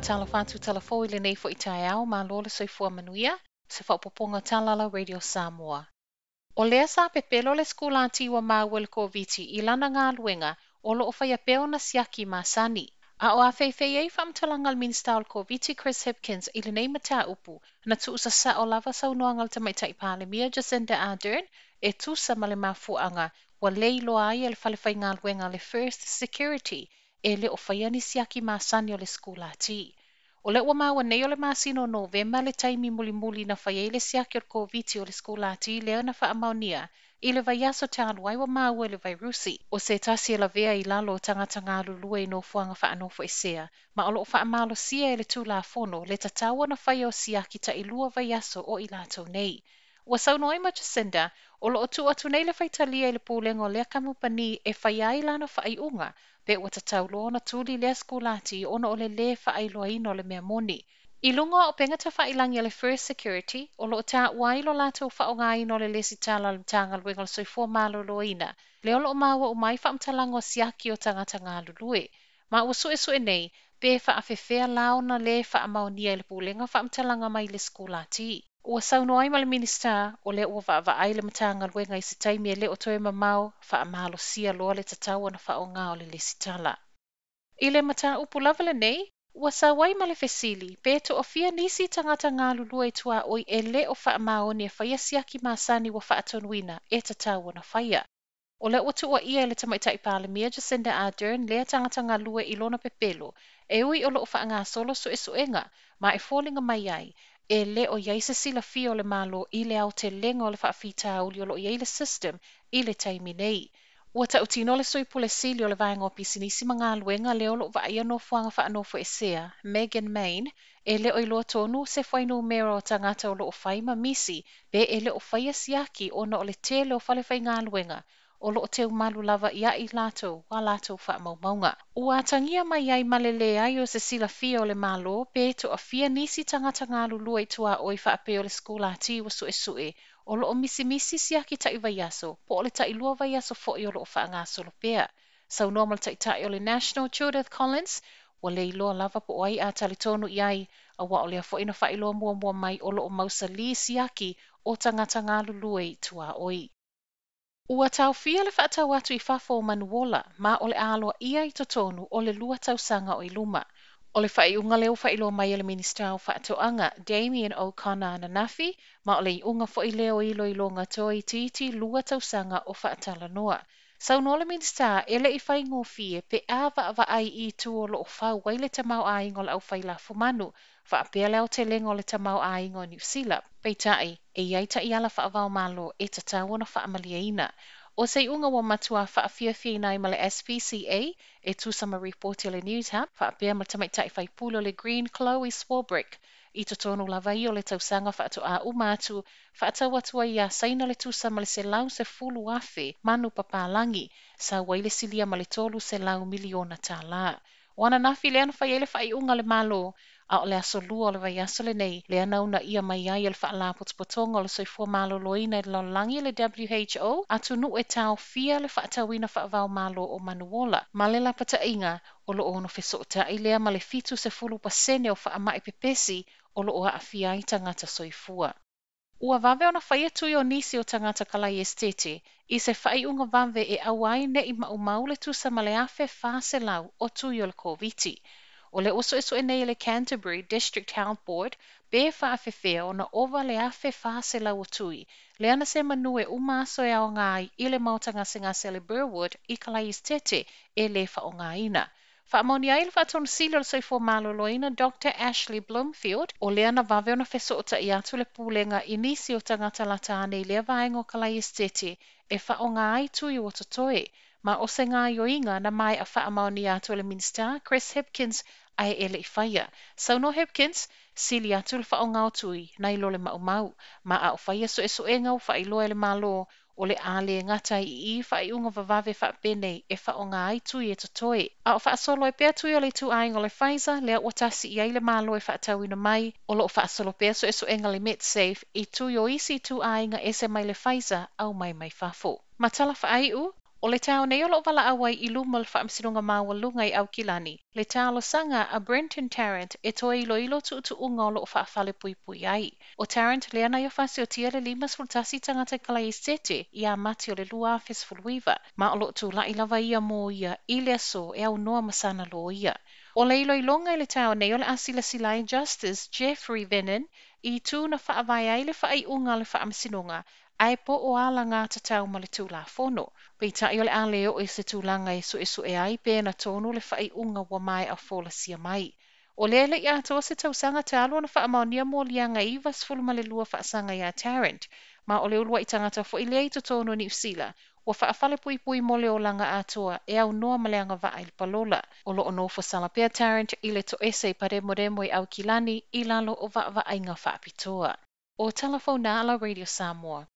tala fatu tala fo i lenei fo i tae au ma lola soifua manuia se whaupoponga tala la Radio Samoa. O lea sa pepelo le skula tiwa māua le kōwiti i lana ngā luenga o lo o whaia peo na siaki mā sani. A o a whewhei ei whamtalanga le minsta o le Chris Hipkins i nei mata upu na usa sa o lava sau noanga le tamaita i pālemia Jacinda Ardern e tusa ma le mafuanga wa leilo ai el le whalewhai ngā luenga le First Security – e le o faia nisi aki masani o le skulati o le ua maua nei o le masino o novema le taimi mulimuli na faia i le siaki o le koviti o le skulati lea ona faamaonia i le vaiaso talu ai ua maua i le vairusi o se tasi e lavea i lalo o tagata galulue i nofoaga faanofo esea ma o loo faamalosia e le tulafono le tatau ona faia o siaki taʻilua vaiaso o i latou nei ua sauno ai ma jacinda o loo atu nei le faitalia i le pulega o lea kamupani e faia ai lana faaiʻuga pe ua tatau ona tuli lea skulati i ona o le lē faailoaina o le mea moni i luga o pegata faailangi a le first security o loo taʻua ai lo latou faaaogāina o le lesi tala le tagaluega o le soifua malōlōina le o loo mauaʻu mai faamatalaga o siaki o tagata galulue ma ua suʻesuʻe nei pe faafefea la ona lē faamaonia i le pulega faamatalaga mai i le skulati Ua sauno ai ma le minista o le ua vaavaai le matagaluega i se taimi e lē o toe mamao faamalosia loa le tatau ona faaogā o le lesitala. I le mataupu lava lenei, ua sau ai ma le fesili pe toʻafia nisi tagata galulua e tuaoi e lē o faamaoni e faia siaki masani ua faatonuina e tatau ona faia o le ua tuuaʻia e le tamaitaʻi palemia jacinda adern lea tagata galue i lona pepelo e ui o loo faagasolo suʻesuʻega ma e foliga mai ai e le o iai se fi o le malo i le ao te lenga o le faafitauli o loo iai le system i le taimi nei ua taʻutino le soipule sili o le vaega pisinisi ma galuega lea o loo vaaia nofoaga faanofo esea megan main e leo i loa tonu se fainau mera o tagata o loo fai ma misi pe e leo faia siaki ona o le tele o falefaigaluega o loo teu malu lava ia i latou a latou faamaumauga ua atangia mai ai ma lelē ai o se fia o le mālō pe fia nisi tangata tagata galulua i tua o i faape o le skulati ua suʻesuʻe o loo misimisi siaki taʻi vaiaso po o le taʻilua vaiaso foʻi o loo faagasolo pea saunoa ma le ta o le national judith collins ua le i loa lava po o ai a talitonu i ai auā o lea foʻi na faailoa muamua mai o loo mausalī siaki o tagata galulue i tua o i. Ua tauwhia le whaatau atu i fafo o manuola ma ole le alo ia i totonu o le lua tausaga o Iluma. O le whaiunga leo whailo mai le minista o whaatoanga Damien O'Connor Nanafi ma ole le iunga fo i leo ilo i longa toa i titi lua sanga o whaatala noa. Saunola minista e le i whaingo fie pe a wa wa ai i tu o loo whau wai le tamau a ingo la au whaila fumanu wha apea leo te lengo le tamau a ingo New Zealand. Pei tai, e iai ta i ala wha o malo e te tau ona wha amaliaina O se unga wa matua whaawhiawhi nai ma le SPCA e, e tusa ma reporti le News Hub, whaapea ma tamaitai e whaipulo le Green Chloe Swarbrick i to tonu lawai o le tausanga whaato a umatu atu, whaatau atua i a saina le tusa ma le se lau se fulu afe manu papalangi sa waile silia ma le tolu se lau miliona tā la. Wana nafi le anawhai ele whai unga le malo, a o le asolua o le vaiaso lenei le ana una ia mai ai e le faalapotopotoga o le soifua malōlōina i le lalolagi le who atunuu e taofia le faatauina faavao malo o manuola ma le lapataʻiga o loo ona fesootaʻi lea ma le fitu sefulu pasene o faamaʻi pepesi o loo aafia ai tagata soifua Ua vave ona fai atu i o nisi o tangata kalai estete, i se fai unga vave e au ai ne i maumau le tusa ma le afe fāselau o tu i o le kōwiti. O le uso iso nei le Canterbury District Health Board be whaawhiwhia o na owa le awhi whase lau tui. Le ana se manu e umaso e ao ngā i le mautanga singase le Burwood i kalais tete e le whaongaina. Whaamaoni ai le whatonu silo soi fō maloloina Dr. Ashley Bloomfield o le ana wawe na wheso o ta i atu le pūlenga i nisi o tangata lata ane i lea vaengo kalais tete e whaonga ai tui o to ma o se ngā ioinga na mai a whaamaoni atu le minista Chris Hipkins ai ele i whaia. no Hipkins, sili atu le whao ngā tui, nei lo le mau mau, ma a o whaia so e so e ngau whai loe le malo o le ale ngata i i whai unga vavave whapene e whao ngā ai tui e totoe. A o solo e pēr tui o le tu aingo le Pfizer, le o tasi i ai le malo e whaatau ina mai, o lo o whaasolo pēr so e so enga le MedSafe i tui o isi tu ainga e se mai le Pfizer au mai mai fafo Ma tala wha ai u, O le tau nei o loo awai i luma o le whaamisinonga māua lunga i Aukilani. Le sanga a Brenton Tarrant e toi ilo ilo tu tu unga o loo whaafale pui pui ai. O Tarrant le ana o whasi o tia le limas fultasi tangata i sete i a mati o le lua afes fuluiva. Ma o lo tu la i lava ia mō ia i le aso e au noa masana lo ia. O le ilo longa i le tau nei o le asila silai Justice Jeffrey Venon i tū na whaavai ai le whaai unga le whaamisinonga Ai po o ala ngā tatau ma le tūlāfono, peitaʻi o le a leo e se tūlanga e suʻesuʻe ai pēna tonu le faaiʻuga ua a au sia mai. O lea leʻi atoa se tausaga maonia ona faamaonia moliaga iva fulu ma le lua faasaga iā Tarrant, ma o le ulua i tagata foʻi lea i totonu o niusila ua pui pui mo le olaga atoa e aunoa ma le agava'a i le palola o loo nofosala pea Tarrant i le toʻese i palemolemo i aukilani i lalo o vaava'aiga faapitoa o talafounā ala Radio Samoa